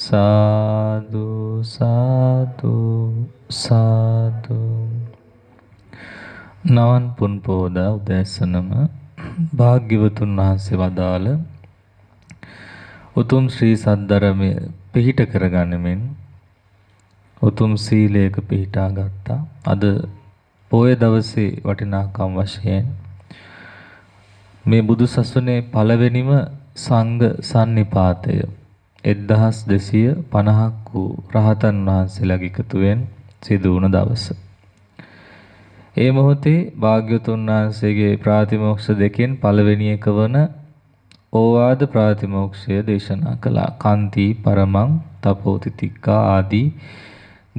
සාදු සාදු සාදු නවන් පුන් පෝදා උදෑසනම භාග්‍යවතුන් වහන්සේ වදාළ උතුම් ශ්‍රී සද්ධර්මය පිහිට කරගනිමින් උතුම් සීලයක පිහිටා ගත්තා. අද පොය දවසේ වටිනාකම් වශයෙන් මේ බුදු සසුනේ පළවෙනිම සංඝ සන්නිපාතය එක්දහස් දෙසය පණහක් වූ රහතන් වහන්සේලා එකතුවෙන් සිදු වුණ දවස. ඒ මොහොතේ භාග්‍යතුන් වහන්සේගේ ප්‍රාතිමෝක්ෂ දෙකෙන් පළවෙනි එක වන ඕවාද ප්‍රාතිමෝක්ෂය දේශනා කළා. කාන්ති පරමං තපෝතිතික්කා ආදී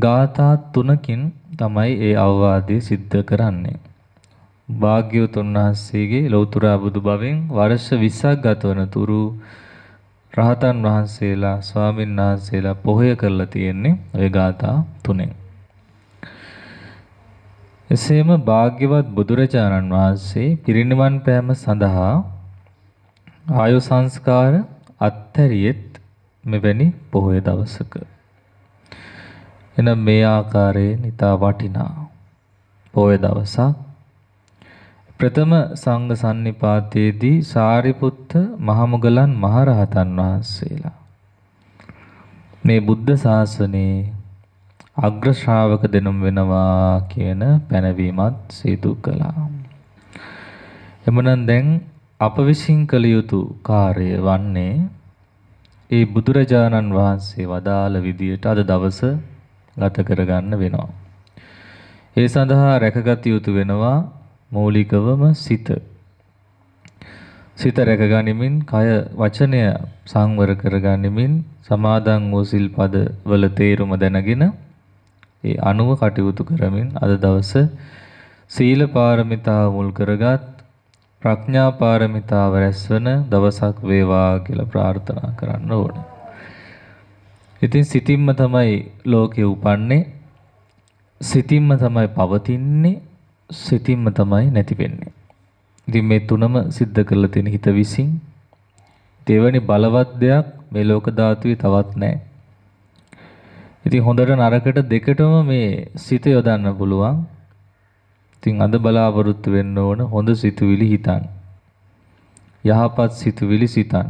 ගාථා තුනකින් තමයි ඒ අවවාදය සිද්ධ කරන්නේ. භාග්‍යවතුන් වහන්සේගේ ලෞතර බුදු බවෙන් වර්ෂ 20ක් ගත වන තුරු රහතන් වහන්සේලා ස්වාමීන් වහන්සේලා පොහොය කරලා තියෙන්නේ ওই ગાථා තුනෙන්. එසේම භාග්‍යවත් බුදුරජාණන් වහන්සේ පිරිනිවන් පෑම සඳහා ආයු සංස්කාර අත්තරියෙත් මෙවැනි පොහොය දවසක එනම් මේ ආකාරයෙන් ඊට වටිනා පොහොය දවසක් ප්‍රථම සංඝ සන්නිපාතයේදී සාරිපුත්ත මහමුගලන් මහරහතන් වහන්සේලා මේ බුද්ධ ශාසනයේ අග්‍ර ශ්‍රාවක දෙනුම් වෙනවා කියන පැනවීමත් සිදු කළා. එමනම් දැන් අප විසින් කළ යුතු කාර්ය වන්නේ ඒ බුදුරජාණන් වහන්සේ වදාළ විදියට අද දවස ගත කරගන්න වෙනවා. ඒ සඳහා රැකගත යුතු වෙනවා මූලිකවම සිත. සිත රැකගනිමින් කය වචනය සංවර කරගනිමින් සමාදන් වූ සිල්පද වල තේරුම දැනගෙන ඒ අනුව කටයුතු කරමින් අද දවස සීල පාරමිතාව මුල් කරගත් ප්‍රඥා පාරමිතාව රැස්වන දවසක් වේවා කියලා ප්‍රාර්ථනා කරන්න ඕන. ඉතින් සිතින්ම තමයි ලෝකේ උපන්නේ. සිතින්ම තමයි පවතින්නේ. සිතින්ම තමයි නැති වෙන්නේ. ඉතින් මේ තුනම सिद्ध කරලා තියෙන හිත විසින් දෙවැනි බලවත් දෙයක් මේ ලෝක ධාතුවේ තවත් නැහැ. ඉතින් හොඳට නරකට දෙකටම මේ සිත යොදන්න පුළුවන්. ඉතින් අද බලාපොරොත්තු වෙන්න ඕන හොඳ සිතුවිලි හිතන්න. යහපත් සිතුවිලි සිතන්න.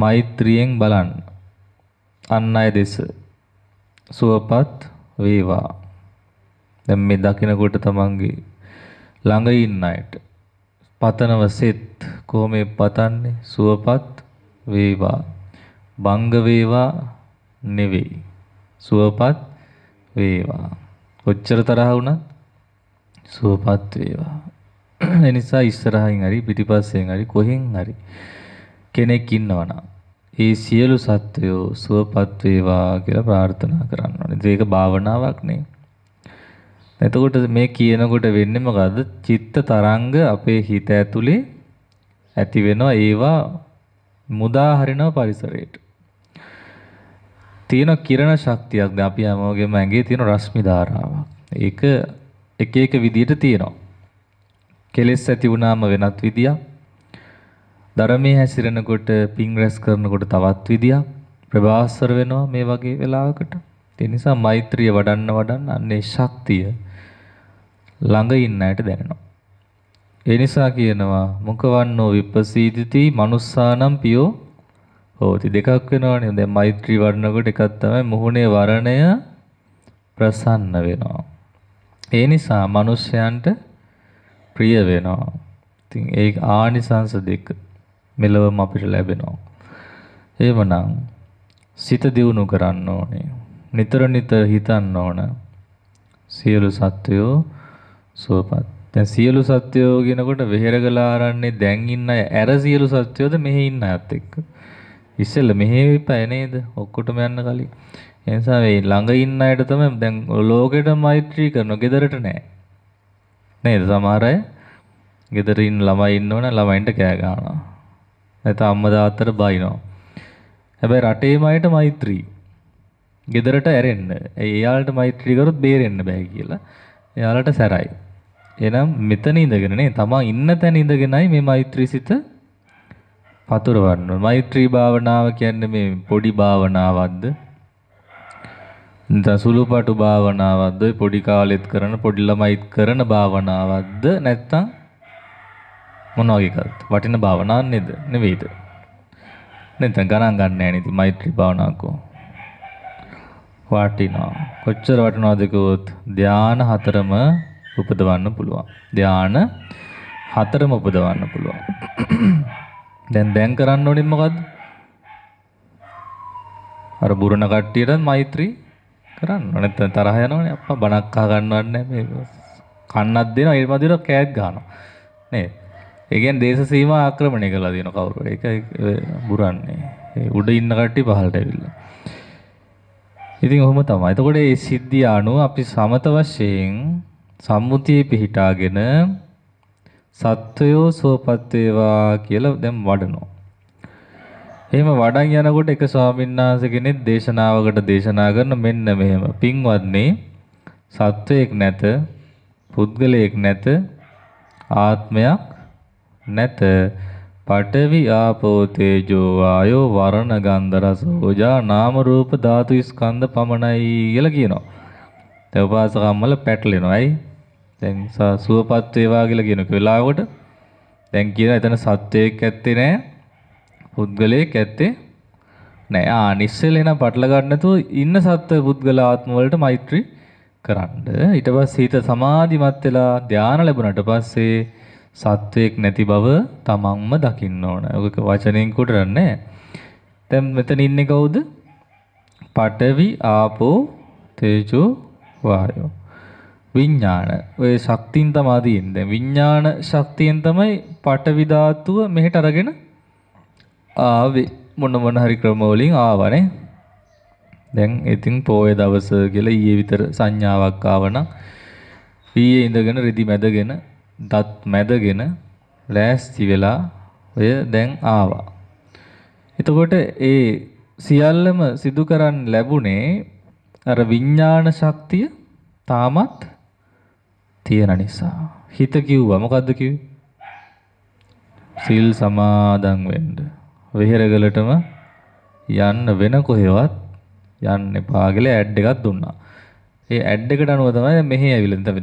මෛත්‍රියෙන් බලන්න. අන් අය දෙස සුවපත් වේවා දැන් මේ දකිනකොට තමන්ගේ ළඟ ඉන්න අයට පතනවසෙත් කොහොම පතන්නේ සුවපත් වේවා බංග වේවා නෙවෙයි සුවපත් වේවා ඔච්චර තරහ වුණත් සුවපත් වේවා ඒ නිසා ඉස්සරහින් හරි පිටිපස්සෙන් හරි කොහෙන් හරි කෙනෙක් ඉන්නවනම් ඒ සියලු සත්වයෝ සුවපත් වේවා කියලා ප්‍රාර්ථනා කරන්න ඕනේ. ඒක භාවනාවක් නේ. එතකොට මේ කියනකොට වෙන්නේ මොකද්ද? චිත්ත තරංග අපේ හිත ඇතුලේ ඇති වෙනවා ඒවා මුදා හරිනවා පරිසරයට. තියෙන කිරණ ශක්තියක් දැන් අපි හැමෝගෙම ඇඟේ තියෙන රශ්මි ධාරාවක්. ඒක එක එක විදිහට තියෙනවා. කෙලෙස් ඇති වුණාම වෙනත් විදියක්. ධර්මයේ හැසිරෙනකොට පිං රැස් කරනකොට තවත් විදියක්. ප්‍රභාස්වර වෙනවා මේ වගේ වෙලාවකට. ඒ නිසා මෛත්‍රිය වඩන්න වඩන්න අන්නේ ශක්තිය ළඟ ඉන්න අයට දැනෙනවා. ඒ නිසා කියනවා මුකවන්නෝ විපසීතිති manussානම් පියෝ හෝති දෙකක් වෙනවනේ. දැන් මෛත්‍රී වඩනකොට එකක් තමයි මුහුණේ වරණය ප්‍රසන්න වෙනවා. ඒ නිසා මිනිස්යන්ට ප්‍රිය වෙනවා. ඉතින් ඒ ආනිසංස දෙක මෙලවම අපිට ලැබෙනවා. එවනම් සිත දියුණු කරන්න ඕනේ. නිතර නිතර හිතන්න ඕන. සියලු සත්වයෝ සෝපත්. දැන් සියලු සත්වයෝ කියනකොට වෙහෙරගල ආරන්නේ දැන් ඉන්න අය ඇර සියලු සත්වයෝද මෙහි ඉන්න අයත් එක්ක. ඉස්සෙල්ල මෙහි විපය නේද? ඔක්කොටම යන්න කලින්. ඒ නිසා මේ ළඟ ඉන්න අයට තමයි දැන් ලෝකෙට මෛත්‍රී කරනවා. gedarට නෑ. නේද? සමහර අය gedare ඉන්න ළමයි ඉන්නවනම් ළමයින්ට කෑ ගන්නවා. නැත්නම් අම්මා තාත්තට බයිනවා. හැබැයි රටේම අයට මෛත්‍රී ගෙදරට ඇරෙන්න. එයාලට මෛත්‍රී කරොත් බේරෙන්න බෑ කියලා. එයාලට සැරයි. එහෙනම් මෙතන ඉඳගෙන නේ තමා ඉන්න තැන ඉඳගෙනයි මේ මෛත්‍රී සිත පතුරවන්න ඕන. මෛත්‍රී භාවනාව කියන්නේ මේ පොඩි භාවනාවක්ද? දසුළුපටු භාවනාවක්ද? ඔය පොඩි කාලෙත් කරන පොඩි ළමයිත් කරන භාවනාවක්ද? නැත්තම් මොන වගේ එකක්ද? වටින භාවනාවක් නේද? නෙවෙයිද? නැත්තම් ගණන් ගන්න නැහැ නේද? මෛත්‍රී භාවනාවක වටිනවා. කොච්චර වටිනවද කිව්වොත් ධානා හතරම උපදවන්න පුළුවන්. ධාන හතරම උපදවන්න පුළුවන්. දැන් දැන් කරන්න ඕනේ මොකද්ද? අර බුරණ කට්ටියටත් මෛත්‍රී කරන්න. නැත්නම් තරහ යනවනේ අප්පා බණක් අහ ගන්නවත් නැහැ මේ. කන්නක් දෙනවා ඊට පස්සේ දෙනවා කෑත් ගන්නවා. නේද? ඒ කියන්නේ දේශ සීමා ආක්‍රමණය කළා දින කවුරු. ඒක බුරන්නේ. උඩ ඉන්න කට්ටිය පහළට ඇවිල්ලා. ඉතින් ඔහොම තමයි. එතකොට මේ සිද්ධිය අනුව අපි සමත වශයෙන් සම්මුතියේ පිහිටාගෙන සත්වයෝ සුවපත් වේවා කියලා දැන් වඩනවා. එහෙම වඩන් යනකොට එක ස්වාමීන් වහන්සේ කෙනෙක් දේශනාවකට දේශනා කරන මෙන්න මෙහෙම. පින්වත්නි සත්වයක් නැත, පුද්ගලයෙක් නැත, ආත්මයක් නැත. පඨවි ආපෝ තේජෝ වායෝ වරණ ගන්ධ රස ඕජා නාම රූප ධාතු ස්කන්ධ පමණයි කියලා කියනවා. තවපාසකම්මල පැටලෙනවා. ඇයි? දැන් සුවපත් වේවා කියලා කියනක වෙලාවට දැන් කියන එතන සත්‍යයක් ඇත්තේ නෑ පුද්ගලයෙක් ඇත්තේ නෑ ආ නිස්සල එන පටල ගන්නතෝ ඉන්න සත්ත්ව පුද්ගල ආත්ම වලට මෛත්‍රී කරන්න ඊට පස්සේ හිත සමාධිමත් වෙලා ධානය ලැබුණාට පස්සේ සත්වයක් නැති බව තමන්ම දකින්න ඕන. ඔක වචනෙන් කොටරන්නේ. දැන් මෙතන ඉන්නේ කවුද? පඨවි ආපෝ තේජෝ වායෝ. විඥාන. ඔය ශක්තියින් තමා තියෙන්නේ. විඥාන ශක්තියෙන් තමයි පටවි ධාතුව මෙහෙට අරගෙන ආවේ මොන මොන හරි ක්‍රම වලින් ආවනේ. දැන් ඉතින් පොයේ දවස කියලා ඊයේ විතර සංඥාවක් ආවනම් ඊයේ ඉඳගෙන රෙදි මැදගෙන දත් මැදගෙන ලෑස්ති වෙලා ඔය දැන් ආවා. එතකොට ඒ සියල්ලම සිදු කරන්න ලැබුණේ අර විඥාන ශක්තිය තාමත් තියෙන නිසා. හිත කිව්වා මොකද්ද කිව්වේ? සිල් සමාදන් වෙන්න. විහෙරගලටම යන්න වෙන කොහෙවත් යන්න එපා කියලා ඇඩ් එකක් දුන්නා. ඒ ඇඩ් එකට අනුව තමයි මෙහි ඇවිල්ලා තව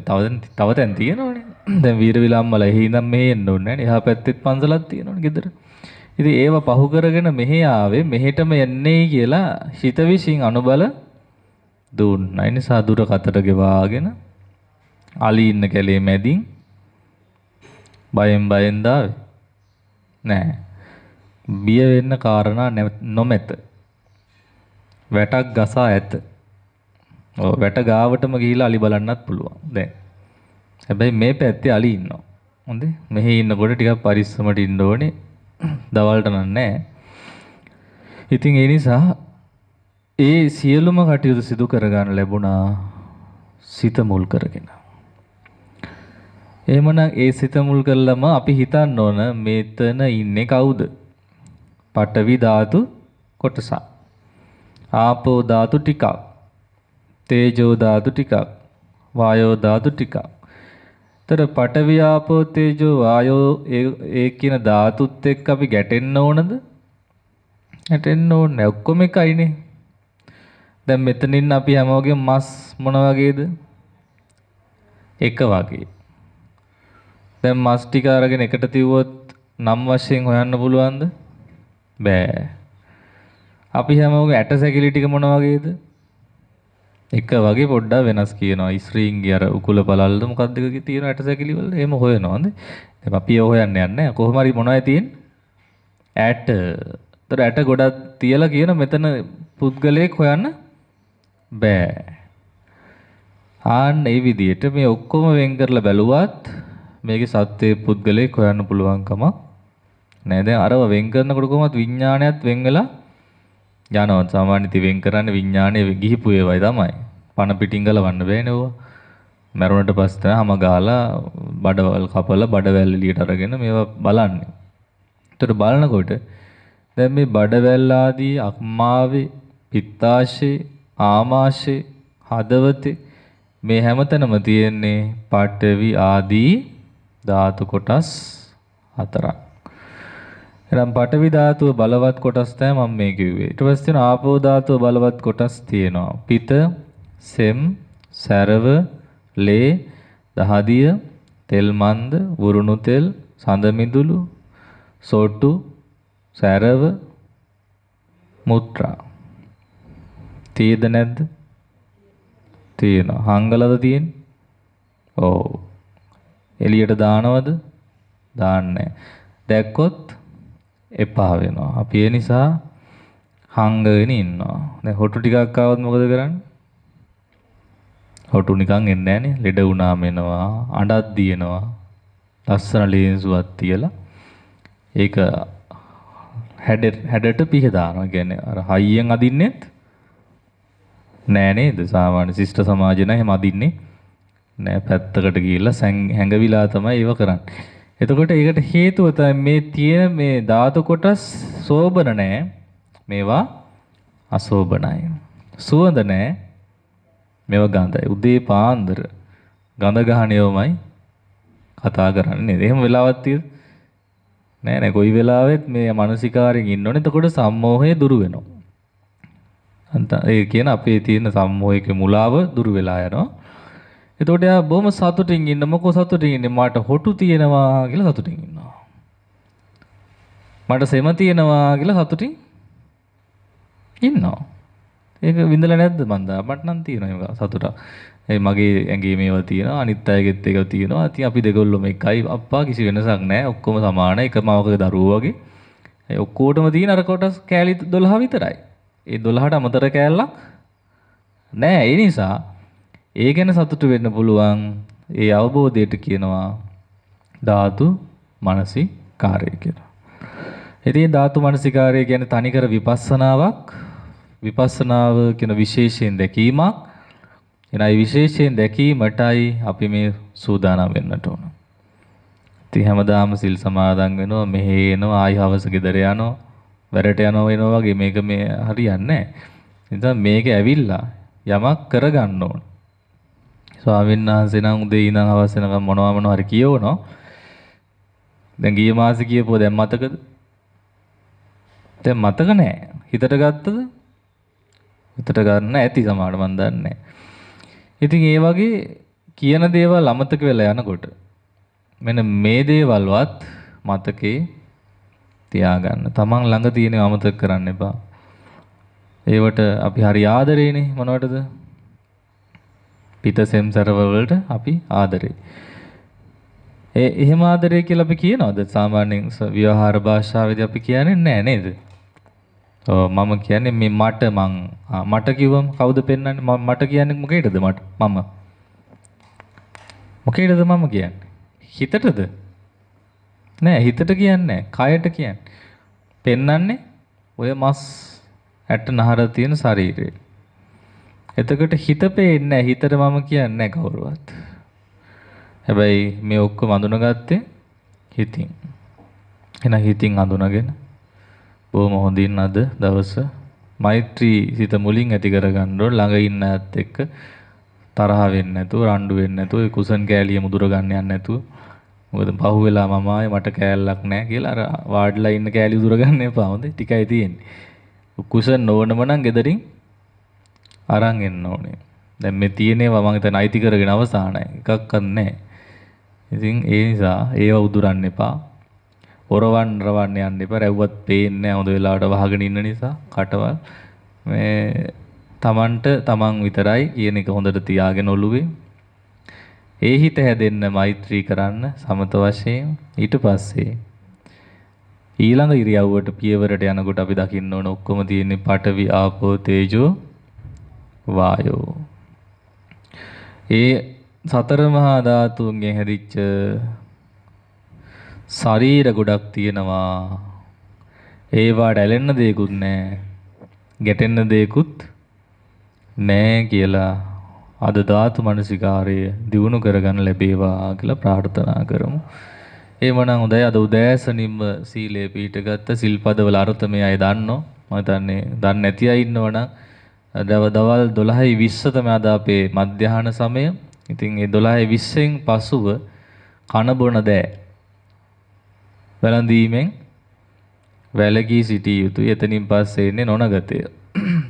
තව තැන් තියෙනවනේ. දැන් වීරවිලාම්මල එහි ඉඳන් මෙහි එන්න ඕනේ නේද? එහා පැත්තෙත් පන්සලක් තියෙනවනේ ගෙදර. ඉතින් ඒව පහු කරගෙන මෙහි ආවේ මෙහෙටම යන්නේ කියලා හිත විසින් අනුබල දුන්නා. ඒ නිසා දුර කතර ගෙවාගෙන අලි ඉන්න කැලේ මැදින් බයෙන් බයෙන් දාවේ. නෑ. බිය වෙන්න කාරණා නොමැත. වැටක් ගසා ඇත. ඔව් වැට ගාවටම ගිහිල්ලා අලි බලන්නත් පුළුවන්. දැන්. හැබැයි මේ පැත්තේ අලි ඉන්නවා. හොඳේ. මෙහි ඉන්නකොට ටිකක් පරිස්සමට ඉන්න ඕනේ. දවල්ට නෑ. ඉතින් ඒ නිසා ඒ සියලුම කටයුතු සිදු කරගන්න ලැබුණා සිත මුල් කරගෙන. එහෙමනම් ඒ සිත මුල් කරලම අපි හිතන්න ඕන මෙතන ඉන්නේ කවුද? පඨවි ධාතු කොටස. ආපෝ ධාතු ටිකක්. තේජෝ ධාතු ටිකක්. වායෝ ධාතු ටිකක්. ତර පඨවි ආපෝ තේජෝ වායෝ ඒ කියන ධාතුත් එක්ක අපි ගැටෙන්න ඕනද? ගැටෙන්න ඕනේ ඔක්කොම එකයිනේ. දැන් මෙතනින් අපි හැමෝගෙම මස් මොන වගේද? එක වගේ. දැන් මස් ටික අරගෙන එකට තිව්වොත් නම් වශයෙන් හොයන්න පුළුවන්ද? බෑ. අපි හැමෝගේ ඇට සැකිලි ටික මොන වගේද? එක වගේ පොඩ්ඩක් වෙනස් කියනවා. ඉස්රීන්ගේ අර උකුල පළල්ද මොකක්ද එකක තියෙන ඇට සැකිලි වල එහෙම හොයනවාද? දැන් අපි ඒ හොයන්න යන්නේ නැහැ. කොහොම හරි මොනවයි තියෙන්නේ? ඇට. ඒතර ඇට ගොඩක් තියලා කියන මෙතන පුද්ගලයෙක් හොයන්න බෑ. ආන්න ඒ විදිහට මේ ඔක්කොම වෙන් කරලා බැලුවත් මේකේ සත්‍යයේ පුද්ගලෙක් හොයන්න පුළුවන්කම නෑ දැන් අරව වෙන් කරනකොට කොහොමද විඥාණයත් වෙන් වෙලා යනවා සාමාන්‍ය ඉතින් වෙන් කරන්නේ විඥාණය ගිහිපු ඒවයි තමයි පණ පිටින් ගලවන්න බෑනේ ඕවා මැරුණට පස්සේ තමයි හැම ගාලා බඩවල් කපලා බඩවැල් එළියට අරගෙන මේවා බලන්නේ. ඒතර බලනකොට දැන් මේ බඩවැල් ආදී අක්මාවේ පිත්තාශේ ආමාශේ හදවතේ මේ හැමතැනම තියෙන්නේ පාඨවි ආදී ධාතු කොටස් හතරක්. එනම් පඨවි ධාතුව බලවත් කොටස් තමයි මම මේ කිව්වේ. ඊට පස්සේ තියෙන ආපෝ ධාතුව බලවත් කොටස් තියෙනවා. පිත, සෙම්, සැරව, ලේ, දහදිය, තෙල් මන්ද, වුරුණු තෙල්, සඳ මිදුළු, සොට්ටු, සැරව, මුත්‍රා. තියෙද නැද්ද? තියෙනවා. හංගලද තියෙන්නේ? ඔව්. එළියට දානවද? දාන්නේ දැක්කොත් එපා වෙනවා. අපි ඒ නිසා හංගගෙන ඉන්නවා. දැන් හොටු ටිකක් ආවොත් මොකද කරන්නේ? හොටු නිකන් එන්නේ නැහනේ. ලෙඩ වුණාම එනවා, අඬක් දිනනවා. ලස්සන ලේන්සුවක් තියලා ඒක හැඩ හැඩට පිහ දානවා. කියන්නේ අර හයියෙන් අදින්නෙත් නෑ නේද? සාමාන්‍ය ශිෂ්ට සමාජේ නම් එහෙම අදින්නේ නෑ පැත්තකට ගිහිල්ලා හැඟවිලා තමයි ඒව කරන්නේ. එතකොට ඒකට හේතුව මේ තියෙන මේ ධාතු කොටස් සෝබන නෑ. මේවා අසෝබනයි. සුවඳ නෑ. මේවා ගඳයි. උදේ පාන්දර ගඳ ගහණයවමයි කතා කරන්නේ නේද? එහෙම වෙලාවක් තියෙද? නෑ නෑ කොයි වෙලාවෙත් මේ මානසිකාරයෙන් ඉන්න ඕනේ. එතකොට සම්මෝහය දුරු වෙනවා. ඒ කියන අපේ තියෙන සම්මෝහයේ මුලාව දුරු වෙලා යනවා. එතකොට එයා බොහොම සතුටින් ඉන්න මොකෝ සතුටින් ඉන්නේ මට හොටු තියෙනවා කියලා සතුටින් ඉන්නවා. මට සෙම තියෙනවා කියලා සතුටින් ඉන්නවා. ඒක විඳලා නැද්ද මන්දා? මට නම් තියෙනවා ඒක සතුට. ඒ මගේ ඇඟේ මේවා තියෙනවා අනිත් අයගෙත් ඒක තියෙනවා. ඉතින් අපි දෙගොල්ලොම එකයි අප්පා කිසි වෙනසක් නැහැ. ඔක්කොම සමාන එකම අවකගේ දරුවෝ වගේ. ඒ ඔක්කොටම තියෙන අර කොටස් කෑලි 12 විතරයි. ඒ 12ට අමතර කෑල්ලක් නෑ. ඒ නිසා ඒ ගැන සතුටු වෙන්න පුළුවන් ඒ අවබෝධයට කියනවා ධාතු මනසිකාරය කියලා. ඉතින් ධාතු මනසිකාරය කියන්නේ තනිකර විපස්සනාවක් විපස්සනාව කියන විශේෂයෙන් දැකීමක් එනයි විශේෂයෙන් දැකීමටයි අපි මේ සූදානම් වෙන්නට ඕන. ඉතින් හැමදාම සිල් සමාදන් වෙනවා මෙහෙ එනවා ආයි හවස ගෙදර යනවා වැරට යනවා වෙනවා වගේ මේක මේ හරියන්නේ නැහැ. නිසා මේක ඇවිල්ලා යමක් කරගන්න ඕන. ස්වාමීන් වහන්සේ නම් උදේ ඉඳන් හවස වෙනකම් මොනවා මොනවා හරි කියවනවා. දැන් ගිය මාසේ කියපුවා දැන් මතකද? දැන් මතක නෑ. හිතට ගත්තද? හිතට ගන්න ඇති සමහරට මන් දන්නේ ඉතින් ඒ වගේ කියන දේවල් අමතක වෙලා යනකොට මෙන්න මේ දේවල්වත් මතකේ තියාගන්න. තමන් ළඟ තියෙනව අමතක කරන්න එපා. ඒවට අපි හරි ආදරේනේ මොනවටද? පිතසෙම් සරවලට අපි ආදරේ. ඒ එහෙම ආදරේ කියලා අපි කියනවද? සාමාන්‍යයෙන් ව්‍යවහාර භාෂාවේදී අපි කියන්නේ නැහැ නේද? මම කියන්නේ මේ මට මං මට කිව්වම කවුද පෙන්වන්නේ මම මට කියන්නේ මොකේදද මට මම මොකේදද මම කියන්නේ හිතටද නෑ හිතට කියන්නේ කයට කියන්නේ පෙන්වන්නේ ඔය මස් ඇට නහර තියෙන ශරීරේ එතකොට හිත පේන්නේ නැහැ. හිතට මම කියන්නේ නැහැ කවුරුවත්. හැබැයි මේ ඔක්කොම අඳුනගත්තේ හිතින්. එහෙනම් හිතින් අඳුනගෙන බොහොම හොඳින් අද දවස මෛත්‍රී සිත මුලින් ඇති කරගන්න ඕන ළඟ ඉන්න ඇත් එක්ක තරහ වෙන්නේ නැතුව රණ්ඩු වෙන්නේ නැතුව කුසන් කෑලිය මුදුර ගන්න යන්නේ නැතුව මොකද පහුවෙලා මම ආයේ මට කෑල්ලක් නැහැ කියලා අර වාඩිලා ඉන්න කෑලි උදුර ගන්න එපා හොඳයි ටිකයි තියෙන්නේ කුසන් නොවනම නම් gederin අරන් එන්න ඕනේ. දැන් මේ තියෙනේවා මම හිතන්නේ අයිති කරගෙන අවසానයි. එකක්වත් නැහැ. ඉතින් ඒ නිසා ඒව උදුරන්න එපා. හොරවන් රවන්න යන්න එපා. රැව්වත් පේන්නේ නැහැ හොඳ වෙලාවට වහගෙන ඉන්න නිසා. කටවල් මේ තමන්ට තමන් විතරයි කියන එක හොඳට තියාගෙන ඔළුවේ. ඒ හිත හැදෙන්න මෛත්‍රී කරන්න සමත වශයෙන් ඊට පස්සේ ඊළඟ ඉරියව්වට පියවරට යනකොට අපි දකින්න ඕන ඔක්කොම තියෙන්නේ පඨවි ආපෝ තේජෝ වායෝ ඒ සතර මහා ධාතුන්ගෙන් හැදිච්ච ශරීර ගොඩක් තියෙනවා ඒවාට ඇලෙන්න දෙයක්වත් නැහැ ගැටෙන්න දෙයක්වත් නැහැ කියලා අද ධාතු මනසිකාරය දිනු කරගන්න ලැබේවා කියලා ප්‍රාර්ථනා කරමු එහෙමනම් හොඳයි අද උදෑසනින්ම සීලය පිළිටගත්ත සිල්පදවල අර්ථ මේ අය දන්නෝ මම හිතන්නේ දන්නේ නැති අය ඉන්නවනම් දව දවල් 12:20 තමයි අද අපේ මධ්‍යහන සමය. ඉතින් ඒ 12:20න් පසුව කන බොන දෑ වැළඳීමෙන් වැළකී සිටිය යුතුයි. එතනින් පස්සේ එන්නේ නොනගතය.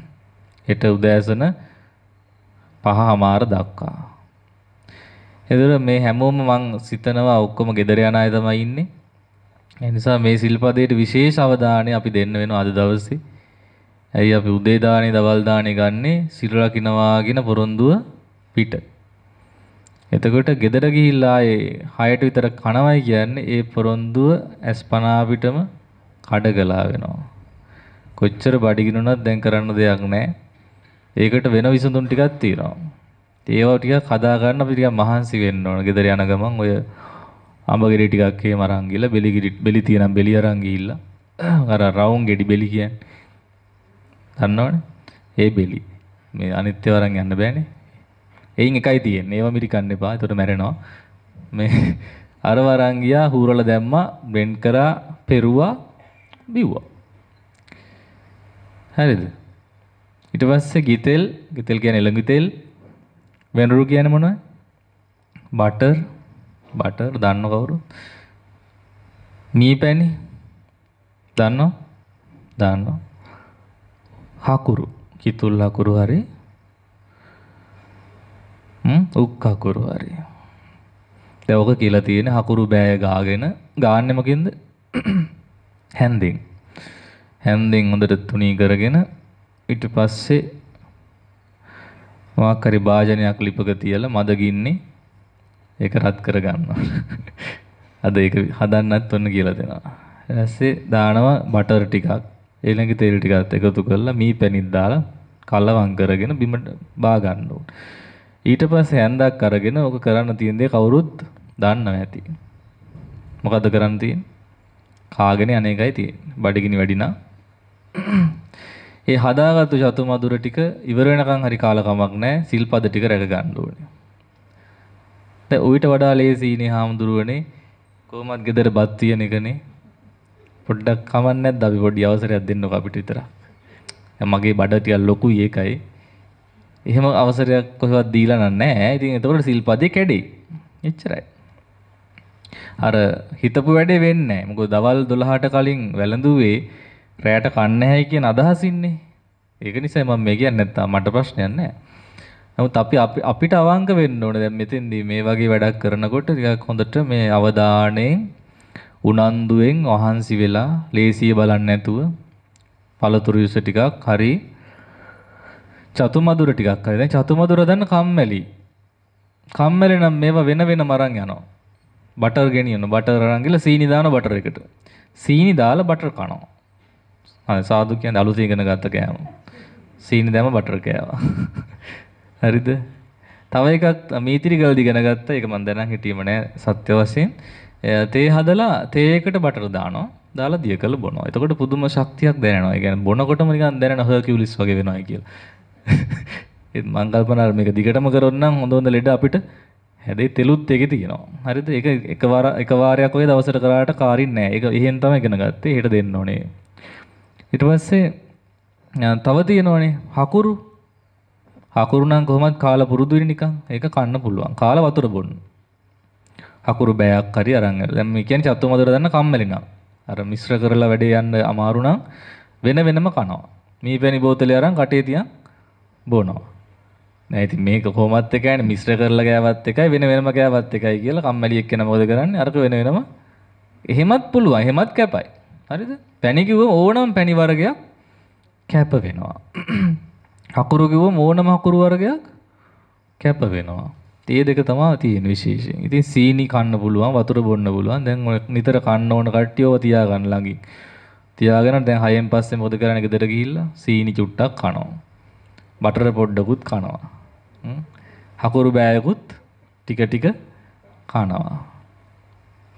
හෙට උදෑසන 5:00 දක්වා. එතකොට මේ හැමෝම මං සිතනවා ඔක්කොම ගෙදර යන අය තමයි ඉන්නේ. ඒ නිසා මේ සිල්පදයට විශේෂ අවධානය අපි දෙන්න වෙනවා අද දවසේ. ඇයි අපි උදේ දානේ දවල් දානේ ගන්නෙ සිල් රකින්නවාගෙන පොරොන්දුව පිට. එතකොට ගෙදර ගිහිල්ලා ආයේ 6ට විතර කනවයි කියන්නේ ඒ පොරොන්දුව ඇස්පනා පිටම කඩගලා වෙනවා. කොච්චර බඩගිනුනත් දැන් කරන්න දෙයක් නැහැ. ඒකට වෙන විසඳුම් ටිකක් තියෙනවා. ඒවා ටිකක් හදා ගන්න අපි ටිකක් මහන්සි වෙන්න ඕන. ගෙදර යන ගමන් ඔය අඹගිරි ටිකක් එහෙම අරන් ගිහලා බෙලිගිරි බෙලි තියෙනම් බෙලි අරන් ගිහිල්ලා අර රවුම් ගෙඩි බෙලි කියන්නේ දන්නවනේ. ඒ බෙලි. මේ අනිත්‍ය වරන් යන්න බෑනේ. එයින් එකයි තියෙන්නේ. ඒව මිරිකන්න එපා. එතකොට මැරෙනවා. මේ අර වරන් ගියා හූරලා දැම්මා, බෙන්ඩ් කරා, පෙරුවා, බිව්වා. හරිද? ඊට පස්සේ ගිතෙල්, ගිතෙල් කියන්නේ එළඟ තෙල්. වෙනරු කියන්නේ මොනවද? බටර්, බටර් දන්නව කවුරු? මී පැණි දන්නව? දන්නවා. හකුරු කිතුල් හකුරු හරි උක් හකුරු හරි දැන් ඔක කියලා තියෙන හකුරු බෑය ගාගෙන ගාන්නේ මොකෙන්ද හැන්දෙන් හැන්දෙන් හොඳට තුනී කරගෙන ඊට පස්සේ මොකක් හරි භාජනයක් ලිපක තියලා මද ගින්නේ ඒක රත් කර ගන්නවා. අද ඒක හදන්නත් ඔන්න කියලා දෙනවා. ඊට පස්සේ දානවා බටර් ටිකක්. ඊළඟ තෙල් ටිකත් එකතු කරලා මී පැණිත් දාලා කලවම් කරගෙන බිමට බා ගන්න ඕන. ඊට පස්සේ හැන්දක් අරගෙන ඔක කරන්න තියෙන දේ කවුරුත් දන්නවා ඇති. මොකද්ද කරන්න තියෙන්නේ? කාගෙන අනේකයි තියෙන්නේ. බඩගිනි වැඩිනා. ඒ හදාගත්තු චතු මధుර ටික ඉවර වෙනකන් හරි කාල කමක් නැහැ. සිල්පද ටික රැක ගන්න ඕනේ. දැන් ඌට වඩා ලේසියිනේ හාමුදුරුවනේ. කොහොමත් ගෙදර බත් තියෙන එකනේ. පොඩ්ඩක් කමන්න නැද්ද අපි පොඩි අවසරයක් දෙන්නකෝ අපිට විතරක්. මගේ බඩ ටිකක් ලොකුයි ඒකයි. එහෙම අවසරයක් කොහෙවත් දීලා නැහැ. ඉතින් එතකොට සිල්පදේ කැඩේ. එච්චරයි. අර හිතපු වැඩේ වෙන්නේ නැහැ. මොකද දවල් 12ට කලින් වැළඳුවේ රැයට කන්නේ නැහැ කියන අදහස ඉන්නේ. ඒක නිසා මම මේ කියන්නේ නැත්තම් මට ප්‍රශ්නයක් නැහැ. නමුත් අපි අපිට අවංක වෙන්න ඕනේ. දැන් මෙතෙන්දී මේ වගේ වැඩක් කරනකොට ටිකක් හොඳට මේ අවධානයෙන් උනන්දුවෙන් වහන්සි වෙලා ලේසිය බලන්නේ නැතුව පළතුරු යුස ටිකක් හරි චතුමදුර ටිකක් හරි දැන් චතුමදුර දන්න කම්මැලි කම්මැලි නම් මේවා වෙන වෙනම අරන් යනවා බටර් ගෙනියන බටර් අරන් ගිහලා සීනි දාන බටර් එකට සීනි දාලා බටර් කනවා හරි සාදු කියන්නේ අලුත් ඉගෙන ගත්ත කෑම සීනි දැම බටර් කෑවා හරිද තව එකක් මීතිරි ගල්දි ඉගෙන ගත්තා ඒක මම දැනන් හිටියම නෑ සත්‍ය වශයෙන් තේ හදලා තේකට බටර දානවා දාලා දියකල බොනවා. එතකොට පුදුම ශක්තියක් දැනෙනවා. ඒ කියන්නේ බොනකොටම නිකන් දැනෙන හර්කියුලිස් වගේ වෙනවා කියලා. ඒත් මං කල්පනා මේක දිගටම කරොත් නම් හොඳ හොඳ ලෙඩ අපිට හැදේ තෙලුත් ඒකේ තියෙනවා. හරිද? ඒක එක වාර එක වාරයක් ඔය දවසට කරාට කාරින්නේ නැහැ. ඒක එහෙන් තමයි ඉගෙන ගත්තේ. හෙට දෙන්න ඕනේ. ඊට පස්සේ තව තියෙනවනේ හකුරු. හකුරු නම් කොහොමද කාලා පුරුදු වෙන්නේ නිකන්. ඒක කන්න පුළුවන්. කාලා වතුර බොන්න. හකුරු බෑයක් හරි අරන් දැන් මේ කියන්නේ චතු මදුර දන්න කම්මැලි නම් අර මිශ්‍ර කරලා වැඩේ යන්න අමාරු නම් වෙන වෙනම කනවා මේ පැණි බෝතලේ අරන් කටේ තියන් බොනවා නෑ ඉතින් මේක කොහොමත් එකයි මිශ්‍ර කරලා ගෑවත් එකයි වෙන වෙනම ගෑවත් එකයි කියලා කම්මැලි එක්ක නමෝද කරන්නේ අරක වෙන වෙනම එහෙමත් පුළුවන් එහෙමත් කැපයි හරිද පැණි කිව්වම ඕනම පැණි වර්ගයක් කැප වෙනවා හකුරු කිව්වම ඕනම හකුරු වර්ගයක් කැප වෙනවා ඒ දෙක තමයි තියෙන විශේෂයෙන්. ඉතින් සීනි කන්න පුළුවන්, වතුර බොන්න පුළුවන්. දැන් ඔය නිතර කන්න ඕන කට්ටියව තියාගන්න ළඟින්. තියාගෙන දැන් හයෙන් පස්සේ මොකද කරන්නේ ගෙදර ගිහිල්ලා සීනි චුට්ටක් කනවා. බටර් පොඩ්ඩකුත් කනවා. හකුරු බෑයකුත් ටික ටික කනවා.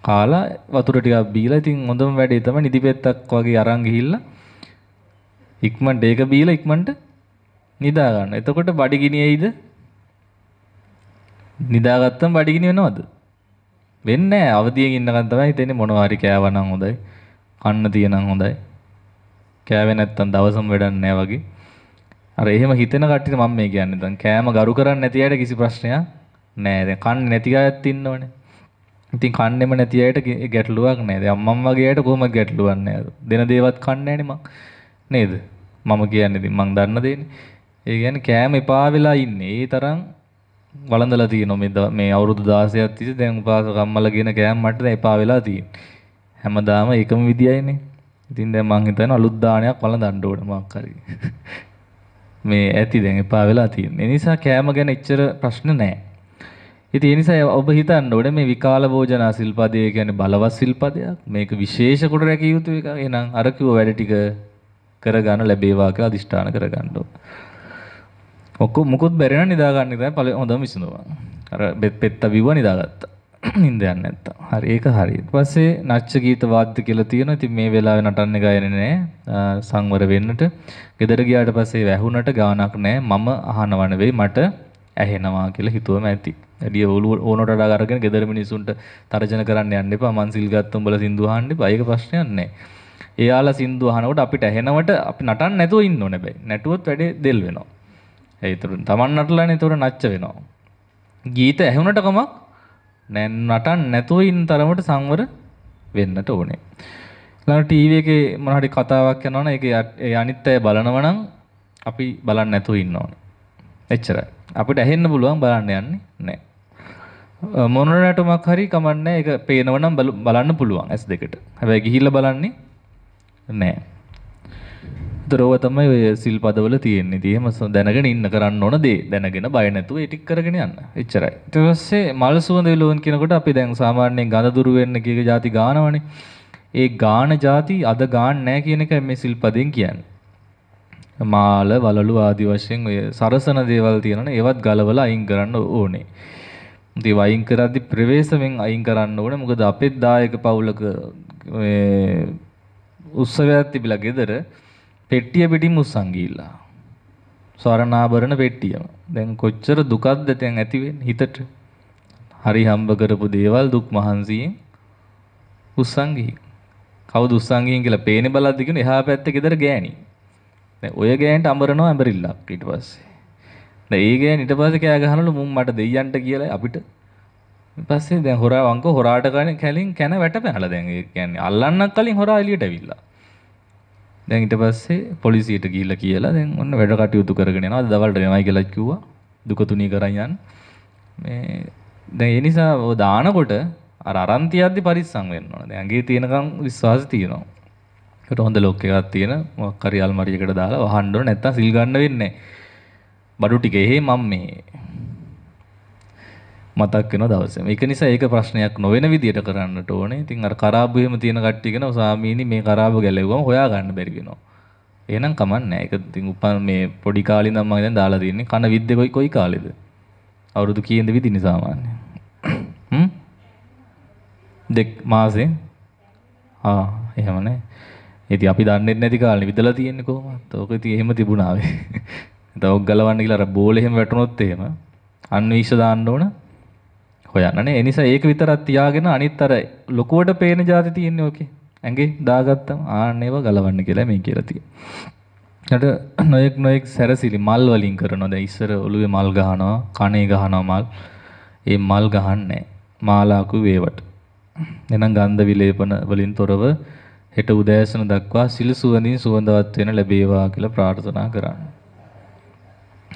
කාලා වතුර ටිකක් බීලා ඉතින් හොඳම වැඩේ තමයි නිදිපෙත්තක් වගේ අරන් ගිහිල්ලා ඉක්මනට ඒක බීලා ඉක්මනට නිදා ගන්න. එතකොට බඩගිනියෙයිද නිදාගත්තම බඩගිනි වෙනවද? වෙන්නේ නැහැ. අවදියෙන් ඉන්නකන් තමයි හිතෙන්නේ මොනවා හරි කෑවනම් හොඳයි. කන්න තියනම් හොඳයි. කෑවේ නැත්තම් දවසම වැඩක් නැහැ වගේ. අර එහෙම හිතෙන කට්ටියට මම මේ කියන්නේ. දැන් කෑම ගරු කරන්නේ නැති අයට කිසි ප්‍රශ්නයක් නැහැ. දැන් කන්නේ නැති අයත් ඉන්නවනේ. ඉතින් කන්නෙම නැති අයට ගැටලුවක් නැහැ. දැන් අම්මම් වගේ අයට කොහොමද ගැටලුවක් නැහැ. දෙන දේවත් කන්නේ නැහැ නේද? මම කියන්නේ ඉතින් මං දන්න දෙන්නේ. ඒ කියන්නේ කෑම එපා වෙලා ඉන්නේ. ඒ තරම් වළඳලා තියෙනවා මේ මේ අවුරුදු 16ක් තිස්සේ දැන් උපාසක අම්මලා කියන කෑම මට දැන් එපා වෙලා තියෙනවා. හැමදාම එකම විදියයිනේ. ඉතින් දැන් මං හිතන අලුත් දානයක් වළඳන්න ඕන මොකක් හරි. මේ ඇති දැන් එපා වෙලා තියෙන. ඒ නිසා කෑම ගැන එච්චර ප්‍රශ්න නැහැ. ඉතින් ඒ නිසා ඔබ හිතන්න ඕනේ මේ විකාල භෝජනා සිල්පදය කියන්නේ බලවත් සිල්පදයක්. මේක විශේෂ කොට රැකිය යුතු එකක්. එහෙනම් අර කිව්ව වැඩ ටික කරගන්න ලැබේවා කියලා අදිෂ්ඨාන කරගන්න ඕනේ. ඔක්කො මුකුත් බැරින නිදාගන්න තයි පල හොඳම විසඳවා අර බෙත් පෙත්ත බිව නිදාගත්ත ඉන්ද යන්න ඇත්ත හරි ඒක හරි පස්සේ නච්ච ගීත වාද්‍ය කියලා තියෙන ඉතින් මේ වෙලාවේ නටන්න ගයන්නේ නැහැ සංවර වෙන්නට ගෙදර ගියාට පස්සේ වැහුනට ගානක් නැහැ මම අහනව නෙවෙයි මට ඇහෙනවා කියලා හිතුවම ඇති එඩිය ඕලුව ඕනට වඩා අරගෙන ගෙදර මිනිසුන්ට තර්ජන කරන්න යන්න එපා මං සිල් ගත්ත උඹලා සින්දු අහන්න එපා ඒක ප්‍රශ්නයක් නැහැ එයාලා සින්දු අහනකොට අපිට ඇහෙනවට අපි නටන්න නැතුව ඉන්න ඕනේ බෑ නැටුවොත් වැඩේ දෙල් වෙනවා ඒතුරු තමන් නටලාන තොර නච්ච වෙනවා. ගීත ඇහුණට කමක් නැන් නටන් නැතුව ඉන්න තරමට සංවර වෙන්නට ඕනේ. ඊළඟ ටීවී එකේ මොන හරි කතාවක් යනවනම් ඒක ඒ අනිත් අය බලනවා නම් අපි බලන්න නැතුව ඉන්න ඕනේ. එච්චරයි. අපිට ඇහෙන්න පුළුවන් බලන්න යන්නේ නැහැ. මොන රටමක් හරි කමන්නේ ඒක පේනවනම් බලන්න පුළුවන් S2ට. හැබැයි ගිහිල්ලා බලන්නේ නැහැ. දරෝව තමයි ඔය සිල් පදවල තියෙන්නේ. ඉතින් එහෙම දැනගෙන ඉන්න කරන්න ඕන දේ. දැනගෙන බය නැතුව ඒ ටික කරගෙන යන්න. එච්චරයි. ඊට පස්සේ මල් සුවඳ විලෝන් කියනකොට අපි දැන් සාමාන්‍යයෙන් ගඳ දුරු වෙන්න කීක જાති ගානවනේ. ඒ ගාන જાති අද ගාන්න නැහැ කියන එක මේ සිල් පදෙන් කියන්නේ. මාල වලලු ආදි වශයෙන් ඔය සරසන දේවල් තියෙනවනේ ඒවත් ගලවලා අයින් කරන්න ඕනේ. ඉතින් වයින් කරද්දි ප්‍රවේශමෙන් අයින් කරන්න ඕනේ. මොකද අපේ දායක පවුලක උත්සවයක් තිබිලා ගෙදර පෙට්ටිය පිටින් උස්සන් ගිහිල්ලා. ස්වරණාභරණ පෙට්ටියම. දැන් කොච්චර දුකක්ද දැන් ඇති වෙන්නේ හිතට. හරි හම්බ කරපු දේවල් දුක් මහන්සියෙන් උස්සන් ගිහින්. කවුද උස්සන් ගිහින් කියලා පේනේ බලද්දි කියන එහා පැත්තේ ගෙදර ගෑණි. දැන් ඔය ගෑණිට අඹරනවා අඹරිල්ලක් ඊට පස්සේ. දැන් ඒ ගෑණි ඊට පස්සේ කෑ ගහනවලු මුන් මට දෙයියන්ට කියලා අපිට පස්සේ දැන් හොරා වංක හොරාට කලින් කැලින් කන වැටපැනලා දැන් ඒ කියන්නේ අල්ලන්නක් කලින් හොරා එළියට ඇවිල්ලා. දැන් ඊට පස්සේ පොලිසියට ගිහිල්ලා කියලා දැන් ඔන්න වැඩ කටයුතු කරගෙන යනවා. අද දවල්ට එනවයි කියලා කිව්වා. දුක තුනී කරන් යන්න. මේ දැන් ඒ නිසා ඔය දානකොට අර අරන් තියද්දි පරිස්සම් වෙන්න ඕන. දැන් ඇඟේ තියෙනකම් විශ්වාස තියෙනවා. ඒකට හොඳ ලොක් එකක් තියෙන මොකක් හරි අල්මාරියකට දාලා වහන්න ඕන නැත්තම් සිල් ගන්න වෙන්නේ නැහැ. බඩු ටික එහෙ මම මේ මතක් වෙන දවසේ. ඒක නිසා ඒක ප්‍රශ්නයක් නොවන විදියට කරන්නට ඕනේ. ඉතින් අර කරාබු එහෙම තියෙන කට්ටිය කියනවා ස්වාමීනි මේ කරාබු ගැලෙව්වම හොයා ගන්න බැරි වෙනවා. එහෙනම් කමන්නේ. ඒක ඉතින් උපන් මේ පොඩි කාලේ ඉඳන් මම දැන් දාලා තියෙන්නේ කන විද්දේ කොයි කොයි කාලෙද? අවුරුදු කීයද විදින්නේ සාමාන්‍යයෙන්? හ්ම්? දෙක් මාසේ. ආ එහෙමනේ. ඉතින් අපි දන්නේ නැති කාලේ විදලා තියෙන්නේ කොහොමද? ඕක ඉතින් එහෙම තිබුණාවේ. තවක් ගලවන්න කියලා අර බෝල එහෙම වැටුනොත් එහෙම අන්වීෂ දාන්න ඕන හොයන්නනේ. ඒ නිසා ඒක විතරක් තියාගෙන අනිත් අර ලොකුවට පේන જાති තියෙන්නේ ඕකේ. ඇඟේ දාගත්තම ආන්නේව ගලවන්න කියලා මේ කියලා තියෙනවා. ඊට නොයෙක් නොයෙක් සැරසිලි මල් වලින් කරනවා. දැන් ඉස්සර ඔළුවේ මල් ගහනවා, කණේ ගහනවා මල්. ඒ මල් ගහන්නේ මාලාකු වේවට. එනම් ගන්ධ විලේපන වලින් තොරව හෙට උදෑසන දක්වා සිල් සුවඳින් සුවඳවත් වෙන ලැබේවා කියලා ප්‍රාර්ථනා කරන්නේ.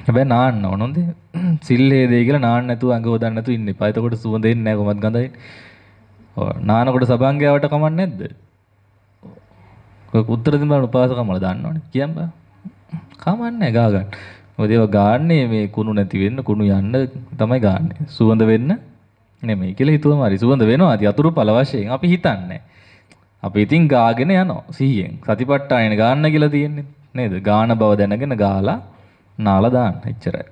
හැබැයි නාන්න ඕන හොඳේ. සිල් හේදේ කියලා නාන්න නැතුව අඟ හොදන්න නැතුව ඉන්න එපා. එතකොට සුවඳ එන්නේ නැහැ කොහොමද ගඳයි. ඔව් නානකොට සබංගේ යවට කමක් නැද්ද? ඔය උත්තර දෙන්න බලන උපාසකම වල දාන්නෝනේ. කියන්න බෑ. කමක් නැහැ ගා ගන්න. මොකද ඒවා ගාන්නේ මේ කුණු නැති වෙන්න කුණු යන්න තමයි ගාන්නේ. සුවඳ වෙන්න නෙමෙයි කියලා හිතුවම හරි. සුවඳ වෙනවා. අති අතුරු පළ වශයෙන් අපි හිතන්නේ. අපි ඉතින් ගාගෙන යනවා 100න්. සතිපට්ඨායන ගාන්න කියලා තියෙන්නේ. නේද? ගාන බව දැනගෙන ගාලා නාලා දාන්න එච්චරයි.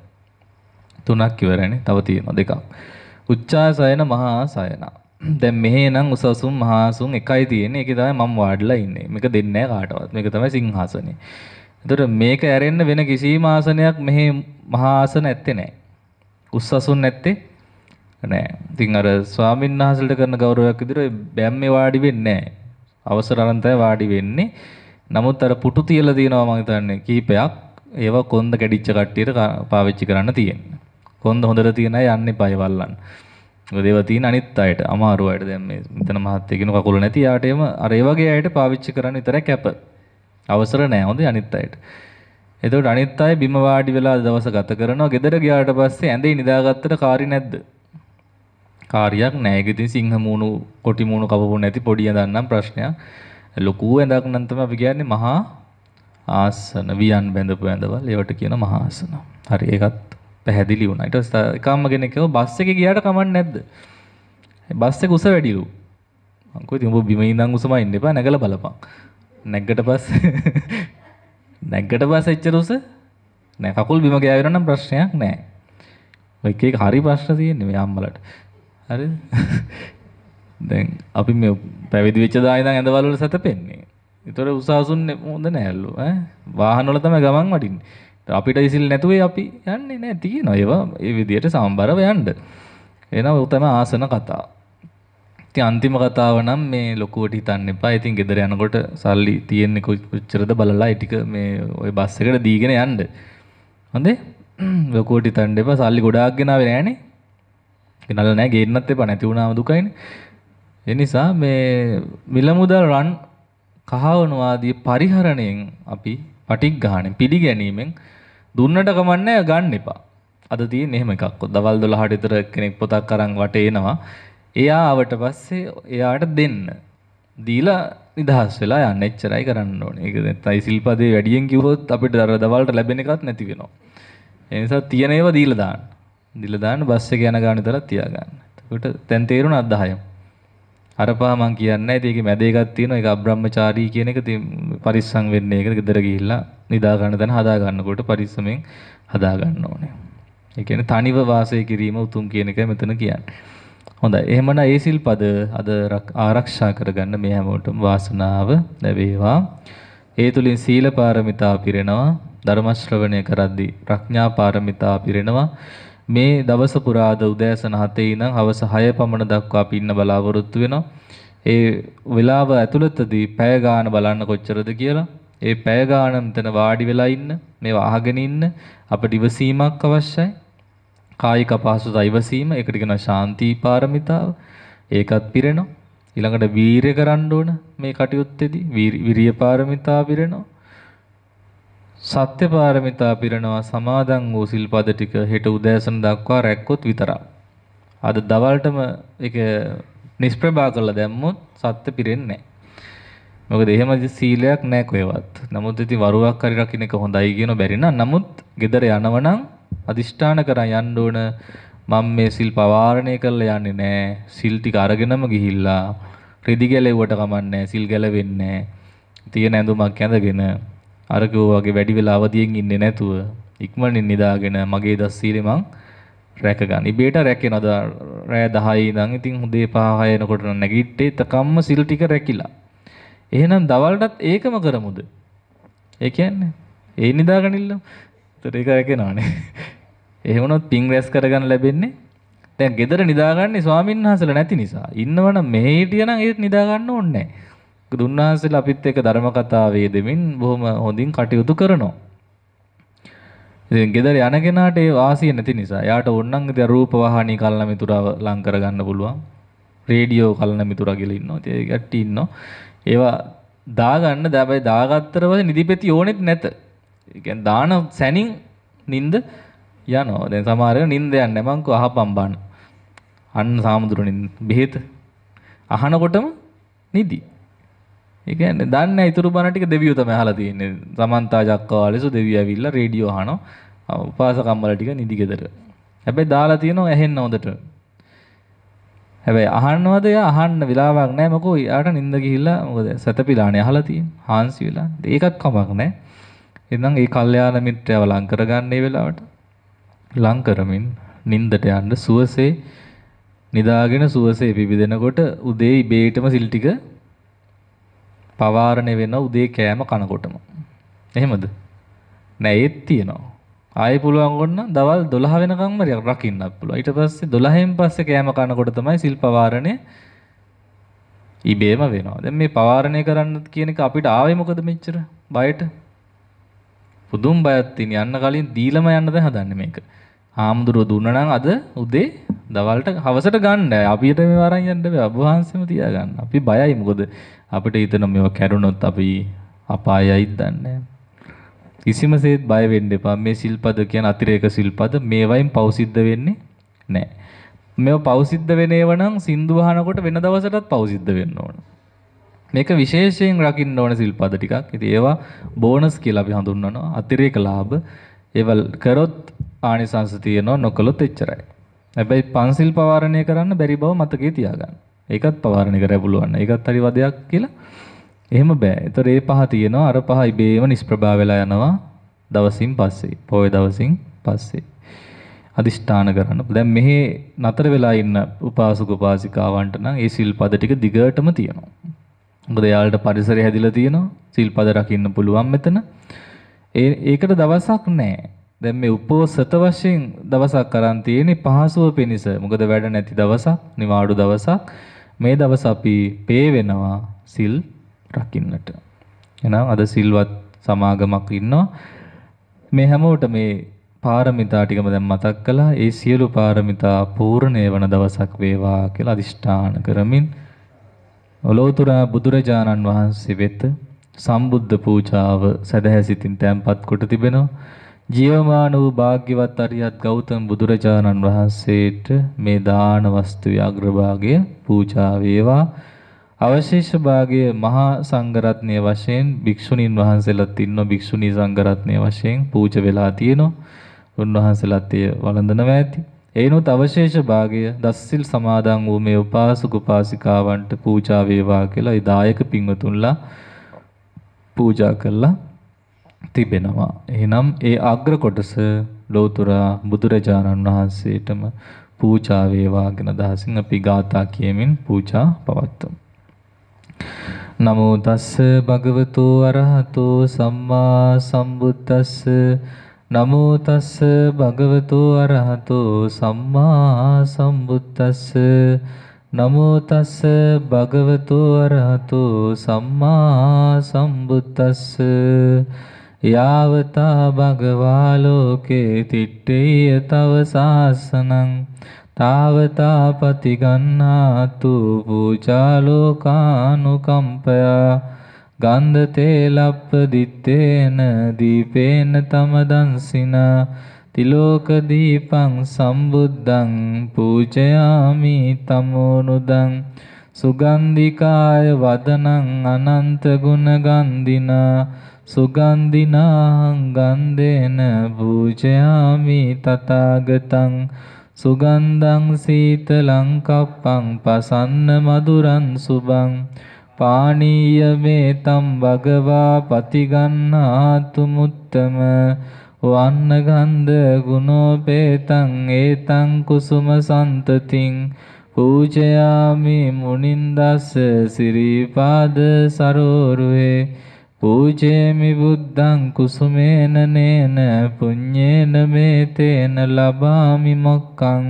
තුනක් ඉවරනේ. තව තියෙනවා දෙකක්. උච්චාසයන මහාසයන. දැන් මෙහි නම් උසසුම් මහාසුම් එකයි තියෙන්නේ. ඒකේ තමයි මම වාඩිලා ඉන්නේ. මේක දෙන්නේ කාටවත්. මේක තමයි සිංහාසනේ. එතකොට මේක ඇරෙන්න වෙන කිසිම ආසනයක් මෙහි මහාසන ඇත්තේ නැහැ. උස්සසුන් නැත්තේ නෑ. ඉතින් අර ස්වාමීන් වහන්සේලට කරන ගෞරවයක් විදිහට බැම්මේ වාඩි වෙන්නේ නෑ. අවසර අනන්තයි වාඩි වෙන්නේ. නමුත් අර පුටු තියලා තියෙනවා මම හිතන්නේ කීපයක්. ඒවා කොන්ද කැඩිච්ච කට්ටියට පාවිච්චි කරන්න තියෙන. කොන්ද හොඳට තියෙන අය යන්න එපා ඒවල්ලන්න. මොකද ඒවා තියෙන අනිත් අයට අමාරු අයට දැන් මේ මෙතන මහත්තය කියන කකුල නැති යාට එම අර ඒ වගේ අයට පාවිච්චි කරන්න විතරයි කැප. අවසර නැහැ හොඳයි අනිත් අයට. එතකොට අනිත් අය බිම වාඩි වෙලා දවස ගත කරනවා. ගෙදර ගියාට පස්සේ ඇඳේ නිදාගත්තට කාරි නැද්ද? කාරියක් නැහැ. ඒක ඉතින් සිංහ මූණු, කොටි මූණු කපපු නැති පොඩි ඇඳක් නම් ප්‍රශ්නයක්. ලොකු ඇඳක් නම් තමයි අපි කියන්නේ මහා ආසන වියන් බැඳපු ඇඳවල් ඒවට කියන මහා ආසන. හරි ඒකත් පැහැදිලි වුණා. ඊට පස්සේ එකම කෙනෙක් කිව්වා බස් එකේ ගියාට කමක් නැද්ද? බස් එක උස වැඩිලු. මං කිව්වා ඉතින් ඔබ බිම ඉඳන් උසම ඉන්න එපා නැගලා බලපන්. නැග්ගට පස්සේ නැග්ගට පස්සේ එච්චර උස නෑ කකුල් බිම ගෑවෙනවා නම් ප්‍රශ්නයක් නෑ. ඔය එක එක හරි ප්‍රශ්න තියෙන්නේ මේ අම්මලට. හරිද? දැන් අපි මේ පැවිදි වෙච්ච දායදන් ඇඳවල වල සැතපෙන්නේ. ඒතර උසාසුන් හොඳ නෑල්ලු ඈ වාහනවල තමයි ගමන් වඩින්නේ අපිට ඉසිල් නැතුවේ අපි යන්නේ නෑ තියෙනවා ඒවා ඒ විදියට සම්බරව යන්න එහෙනම් උතම ආසන කතා ඉතින් අන්තිම කතාව නම් මේ ලොකුවට හිතන්න එපා. ඉතින් ගෙදර යනකොට සල්ලි තියෙන්නේ කොච්චරද බලලා ඒ ටික මේ ওই බස් එකට දීගෙන යන්න. හොඳේ? ලොකුවට හිතන්න එපා. සල්ලි ගොඩාක් ගෙනාවේ නෑනේ. ගෙනල්ලා නෑ ගේන්නත් එපා. නැති වුණාම දුකයිනේ. ඒ නිසා මේ මිල මුදල් රන් කහවණවාදී පරිහරණයෙන් අපි පටිග්ගහණය පිළිගැනීමෙන් දුන්නට කමන්නේ ගන්න එපා. අද තියෙන එහෙම එකක්. දවල් 12ට විතර කෙනෙක් පොතක් අරන් වටේ එනවා. එයා ආවට පස්සේ එයාට දෙන්න. දීලා නිදහස් වෙලා යන්න එච්චරයි කරන්න ඕනේ. ඒක නැත්නම් සිල්පදේ වැඩියෙන් කිව්වොත් අපිට අර දවල්ට ලැබෙන එකක් නැති වෙනවා. ඒ නිසා තියෙන ඒවා දීලා දාන්න. දීලා දාන්න බස් එක යන ගාන විතරක් තියාගන්න. එතකොට දැන් තේරුණා 10යි. අරපා මං කියන්නේ නැහැ. ඒකේ මැද එකක් තියෙනවා. ඒක අබ්‍රහ්මචාරී කියන එක පරිස්සම් වෙන්න ඒක ගෙදර ගිහිල්ලා නිදා ගන්න තැන හදා ගන්නකොට පරිස්සමෙන් හදා ගන්න ඕනේ. ඒ කියන්නේ තනිව වාසය කිරීම උතුම් කියන එකයි මෙතන කියන්නේ. හොඳයි. එහෙමනම් ඒ සිල්පද අද ආරක්ෂා කරගන්න මේ හැමෝටම වාසනාව ලැබේවා. ඒ තුලින් සීල පාරමිතා පිරෙනවා. ධර්ම ශ්‍රවණය කරද්දී ප්‍රඥා පාරමිතා පිරෙනවා. මේ දවස පුරාද උදෑසන 7 ඉඳන් හවස 6 පමණ දක්වා අපි ඉන්න බලාපොරොත්තු වෙනවා. ඒ වෙලාව ඇතුළතදී පැය ගාන බලන්න කොච්චරද කියලා. ඒ පැය ගාන මෙතන වාඩි වෙලා ඉන්න, මේවා අහගෙන ඉන්න අපිට ඉවසීමක් අවශ්‍යයි. කායික අපහසුතා ඉවසීම, ඒකට කියනවා ශාන්ති පාරමිතාව. ඒකත් පිරෙනවා. ඊළඟට වීරය කරන්න ඕන මේ කටයුත්තේදී. විරිය පාරමිතාව පිරෙනවා. සත්‍ය පාරමිතා පිරනවා සමාදන් වූ සිල්පද ටික හෙට උදෑසන දක්වා රැක්කොත් විතරයි. අද දවල්ටම ඒක නිෂ්ප්‍රභා කරලා දැම්මොත් සත්‍ය පිරෙන්නේ නැහැ. මොකද එහෙම සීලයක් නැහැ කොහෙවත්. නමුත් ඉතින් වරුවක් හරි රකින්න එක හොඳයි කියන බැරි නම් නමුත් gedara යනවනම් අදිෂ්ඨාන කරන් යන්න ඕන මම මේ සිල් පවාරණය කරලා යන්නේ නැහැ. සිල් ටික අරගෙනම ගිහිල්ලා රෙදි ගැලෙව්වට කමන්නේ සිල් ගැලවෙන්නේ නැහැ. තියෙන ඇඳුමක් ඇඳගෙන අරක වගේ වැඩි වෙලා අවදියෙන් ඉන්නේ නැතුව ඉක්මනින් නිදාගෙන මගේ දස් සීලෙ මං රැක ගන්න. ඉබේට රැකෙන අද රෑ 10 ඉඳන් ඉතින් උදේ 5 එනකොට නැගිට්ටේ තකම්ම සිල් ටික රැකිලා. එහෙනම් දවල්ටත් ඒකම කරමුද? ඒ කියන්නේ ඒ නිදාගනින්න. ඒතර ඒක රැකෙනානේ. එහෙම වුණොත් පිං රැස් කරගන්න ලැබෙන්නේ දැන් ගෙදර නිදාගන්නේ ස්වාමීන් වහන්සේලා නැති නිසා. ඉන්නවනම් මෙහෙ හිටියනම් ඒත් නිදාගන්න ඕනේ නැහැ. මොකද උන්වහන්සේලා අපිත් එක්ක ධර්ම කතා වේදෙමින් බොහොම හොඳින් කටයුතු කරනවා. ඉතින් ගෙදර යන කෙනාට ඒ වාසිය නැති නිසා යාට ඕනනම් ඉතින් රූප වාහනී කල්නමිතුරව ලං කරගන්න පුළුවන්. රේඩියෝ කල්නමිතුරා කියලා ඉන්නවා. ඉතින් ඒ ගැට්ටි ඉන්නවා. ඒවා දාගන්න දැබැයි දාගත්තට පස්සේ නිදිපෙති ඕනෙත් නැත. ඒ කියන්නේ දාන සැනින් නිින්ද යනවා. දැන් සමහර වෙලාව නිින්ද යන්නේ මං කෝ අහපම් බාන. අන්න සාමුදුරු නිින්ද බෙහෙත අහනකොටම නිදි. ඒකන්නේ දන්න ඉතුරු බණ ටික දෙවියෝ තමයි අහලා තියෙන්නේ. සමන්තා ජක්කවාලේසු දෙවියෝ ඇවිල්ලා රේඩියෝ අහනවා. උපාසකම්මල ටික නිදි ගෙදර. හැබැයි දාලා තියෙනවා ඇහෙන්න හොඳට. හැබැයි අහන්නවද එයා අහන්න වෙලාවක් නැහැ මොකෝ එයාට නිින්ද ගිහිල්ලා මොකද සැතපීලානේ අහලා තියෙන්නේ. හාන්සි වෙලා. ඒකත් කමක් නැහැ. එහෙනම් ඒ කල්යාණ මිත්‍රයව ලං කරගන්න මේ වෙලාවට. ලං කරමින් නිින්දට යන්න සුවසේ නිදාගෙන සුවසේ පිබිදෙනකොට උදේ ඉබේටම සිල් ටික පවාරණය වෙනවා උදේ කෑම කනකොටම. එහෙමද? නෑ ඒත් තියෙනවා. ආයෙ පුළුවන් වුණා දවල් 12 වෙනකම්ම රකින්නත් පුළුවන්. ඊට පස්සේ 12න් පස්සේ කෑම කනකොට තමයි සිල් පවාරණය ඉබේම වෙනවා. දැන් මේ පවාරණය කරන්න කියන එක අපිට ආවේ මොකද මෙච්චර? බයට. පුදුම් බයක් තියෙන. යන්න කලින් දීලම යන්න දැන් හදන්නේ මේක. හාමුදුරුව දුන්නනම් අද උදේ දවල්ට හවසට ගන්න අපිට මේ වරන් යන්න බෑ ඔබ වහන්සේම තියාගන්න. අපි බයයි මොකද අපිට හිතන මේවා කැඩුනොත් අපි අපායයිද දන්නේ කිසිමසේත් බය වෙන්න එපා. මේ සිල්පද කියන අතිරේක සිල්පද මේවයින් පෞසිද්ධ වෙන්නේ නැහැ. මේව පෞසිද්ධ වෙනේව නම් සින්දු වහනකොට වෙන දවසටත් පෞසිද්ධ වෙන්න ඕන. මේක විශේෂයෙන් රකින්න ඕන සිල්පද ටිකක්. ඉතින් ඒවා බෝනස් කියලා අපි හඳුන්වනවා. අතිරේක ලාභ. ඒවල් කරොත් ආනිසංස තියෙනවා නොකළොත් එච්චරයි. හැබැයි පන්සිල් පවාරණය කරන්න බැරි බව මතකේ තියාගන්න. ඒකත් පවාරණය කරලා පුළුවන්. ඒකත් හරි වදයක් කියලා. එහෙම බෑ. ඒතර ඒ පහ තියෙනවා අර පහ ඉබේම නිෂ්ප්‍රභා වෙලා යනවා දවසින් පස්සේ. පොයේ දවසින් පස්සේ. අදිෂ්ඨාන කරන්න. දැන් මෙහි නතර වෙලා ඉන්න උපාසක උපාසිකාවන්ට නම් ඒ සිල්පද ටික දිගටම තියෙනවා. මොකද එයාලට පරිසරය හැදිලා තියෙනවා. සිල්පද රකින්න පුළුවන් මෙතන. ඒකට දවසක් නැහැ. දැන් මේ උපෝසත වශයෙන් දවසක් කරන් තියෙන්නේ පහසුව පිණිස. මොකද වැඩ නැති දවසක්, නිවාඩු දවසක්. මේ දවස අපි පේ වෙනවා සිල් රකින්නට. එහෙනම් අද සිල්වත් සමාගමක් ඉන්නවා. මේ හැමෝට මේ පාරමිතා ටිකම දැන් මතක් කළා. ඒ සියලු පාරමිතා පූර්ණේ වන දවසක් වේවා කියලා අදිෂ්ඨාන කරමින් ඔලෝතුරා බුදුරජාණන් වහන්සේ වෙත සම්බුද්ධ පූජාව සදහැසිතින් තැන්පත් කොට තිබෙනවා. ජීවමාන වූ භාග්‍යවත් අරියත් ගෞතම බුදුරජාණන් වහන්සේට මේ දාන වස්තුවේ අග්‍රභාගය පූජා වේවා අවශේෂ භාගය මහා සංඝරත්නය වශයෙන් භික්ෂුණීන් වහන්සේලාත් ඉන්න භික්ෂුණී සංඝරත්නය වශයෙන් පූජ වෙලා තියෙනවා උන්වහන්සේලාත් ඒ වළඳනවා ඇති එයිනුත් අවශේෂ භාගය දස්සිල් සමාදන් වූ මේ උපාසක උපාසිකාවන්ට පූජා වේවා කියලා ඒ දායක පින්වතුන්ලා පූජා කළා තිබෙනවා. එහෙනම් ඒ අග්‍ර කොටස ලෝතුරා බුදුරජාණන් වහන්සේටම පූජා වේවා කියන අදහසින් අපි ගාථා කියමින් පූජා පවත්වමු. නමෝ තස්ස භගවතෝ අරහතෝ සම්මා සම්බුද්දස්ස නමෝ තස්ස භගවතෝ අරහතෝ සම්මා සම්බුද්දස්ස නමෝ තස්ස භගවතෝ අරහතෝ සම්මා සම්බුද්දස්ස යාවතා භගවා ලෝකේ තිට්ඨේය තව සාසනං තාවතා පතිගන්නාතු පූජා ලෝකානුකම්පයා ගන්ධ තේලප්ප දිත්තේන දීපේන තමදන්සිනා තිලෝක දීපං සම්බුද්ධං පූජයාමි තමෝනුදං සුගන්ධිකාය වදනං අනන්ත ගුණ ගන්ධිනා සුගන්ධිනාං ගන්ධේන පූජයාමි තථාගතං සුගන්ධං සීතලං කප්පං පසන්න මధుරං සුභං පානීය වේතම් භගවා පතිගන්නාතු මුත්තම වන්න ගන්ධ ගුණෝපේතං ඒතං කුසුම සන්තතින් පූජයාමි මුනින්දස්ස සිරිපාද සරෝරුවේ පූජේමි බුද්ධං කුසුමේන නේන පුඤ්ඤේන මේතේන ලබාමි මොක්ඛං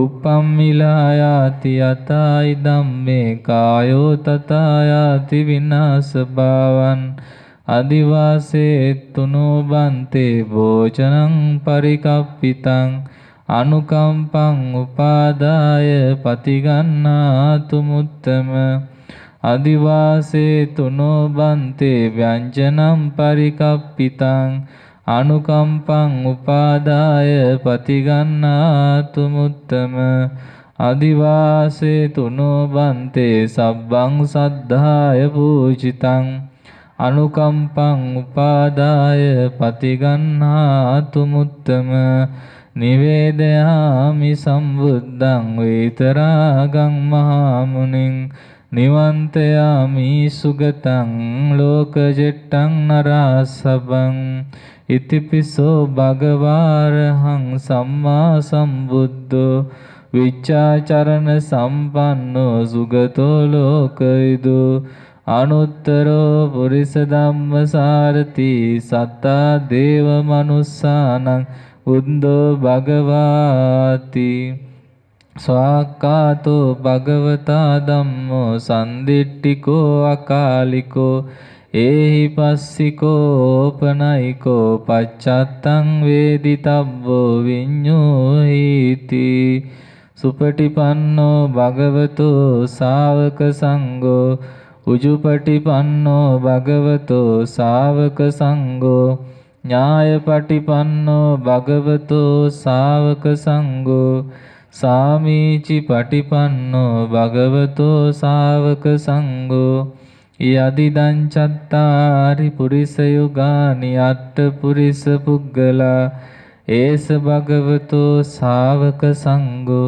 උපම්මිලායාති යතයි ධම්මේ කායෝ තතයාති විනාශභාවන් අදිවාසේ තුනෝ බන්තේ භෝජනං පරිකප්පිතං අනුකම්පං උපාදාය පතිගන්නාතු මුත්තම අදිවාසේ තුනෝ බන්තේ ව්‍යංජනම් පරිකප්පිතං අනුකම්පං උපාදාය පතිගන්නාතු මුත්තම අදිවාසේ තුනෝ බන්තේ සබ්බං සද්ධාය පූජිතං අනුකම්පං උපාදාය පතිගන්නාතු මුත්තම නිවේදයාමි සම්බුද්ධං වේතරාගං මහා මුනිං නිවන්තයාමි සුගතං ලෝකජෙට්ටං නරාසබං ඉතිපිසෝ භගවාරහං සම්මා සම්බුද්ධෝ විච්ඡාචරණ සම්පන්නෝ සුගතෝ ලෝකයිදු අනුත්තරෝ පුරිස ධම්මසාරති සත්තා දේව මනුස්සානං උද්දෝ භගවාති ස්වාකාතෝ භගවතා ධම්මෝ සන්දිට්ඨිකෝ අකාලිකෝ ඒහි පස්සිකෝ ඕපනයිකෝ පච්චත්තං වේදිතබ්බෝ විඤ්ඤෝ හීති සුපටිපන්නෝ භගවතෝ ශාවක සංඝෝ උජුපටිපන්නෝ භගවතෝ ශාවක සංඝෝ ඥායපටිපන්නෝ භගවතෝ ශාවක සංඝෝ සාමීචි පටිපන්නෝ භගවතෝ සාවක සංඝෝ යදිදං චත්තාරි පුරිස යුගානි අට්ඨ පුරිස පුග්ගලා ඒස භගවතෝ සාවක සංඝෝ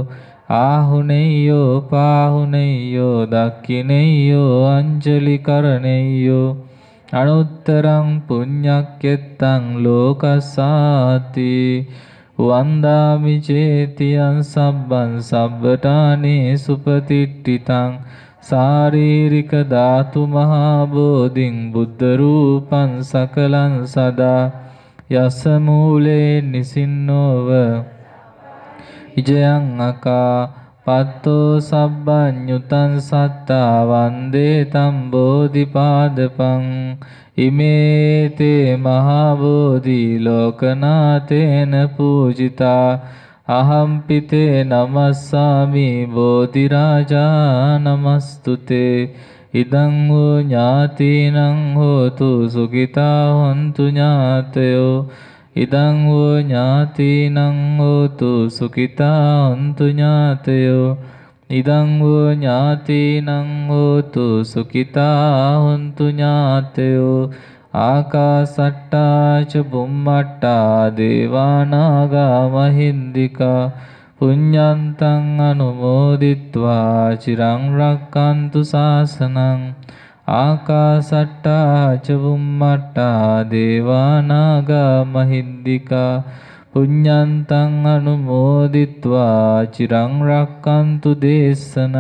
ආහුනේයෝ පාහුනේයෝ දක්ඛිනේයෝ අංජලි කරණේයෝ අනුත්තරං පුඤ්ඤක්කෙත්තං ලෝකසාති වන්දාමි චේතියං සබ්බං සබ්බටානේ සුපතිට්ඨිතං සාරීරික ධාතු මහා බෝධින් බුද්ධ රූපං සකලං සදා යස මූලේ නිසින්නෝව ඉජයං අකා පත්තෝ සබ්බඤ්ඤුතං සත්තා වන්දේ තම් බෝධිපාදපං ඉමේතේ මහබෝධි ලෝකනාතේන පූජිතා අහම්පිතේ නමස්සාමි බෝධි රාජා නමස්තුතේ ඉදං හෝ ඥාතිනං හෝතු සුඛිතා හොන්තු ඥාතයෝ ඉදං හෝ ඥාතිනං හෝතු සුඛිතා හොන්තු ඥාතයෝ ඉදං වූ ඥාතීනං හෝතු සුඛිතා හොන්තු ඥාතයෝ ආකාසට්ටා ච බුම්මට්ටා දේවානාගා මහින්దికා පුඤ්ඤන්තං අනුමෝදිත්වා චිරං රක්칸තු සාසනං ආකාසට්ටා ච බුම්මට්ටා දේවානාගා මහින්దికා පුඤ්ඤන්තං අනුමෝදිත්වා චිරං රක්칸තු දේශනං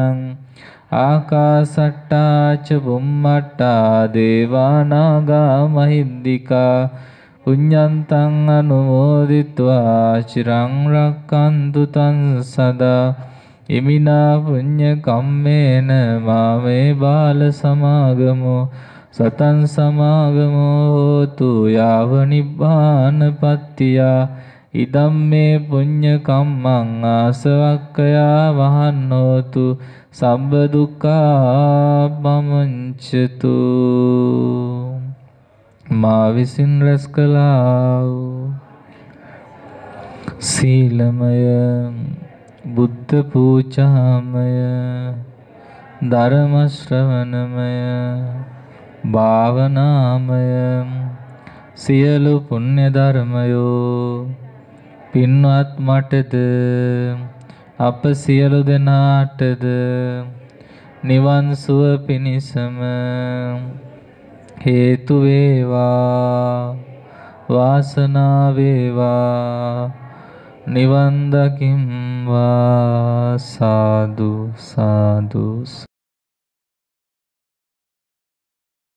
ආකාසට්ටා ච බුම්මට්ටා දේවානාගා මහිද්దికා පුඤ්ඤන්තං අනුමෝදිත්වා චිරං රක්칸තු තං සදා ඉමිනා පුඤ්ඤ කම්මේන මාමේ බාල සමාගමෝ සතං සමාගමෝ හෝතු යාව නිබ්බානපත්තියා ඉදම් මේ පුඤ්ඤ කම්මං ආසවක්ඛයා වහන්නෝතු සම්බ දුක්ඛා බමංචතු මා විසින් රැස් කළා වූ සීලමය බුද්ධ පූජාමය ධර්ම ශ්‍රවණමය භාවනාමය සියලු පුණ්‍ය ධර්මයෝ පින්වත් මටද අප සියලු දෙනාටද නිවන් සුව පිණිසම හේතු වේවා වාසනා වේවා නිවන් දකිම්වා සාදු සාදු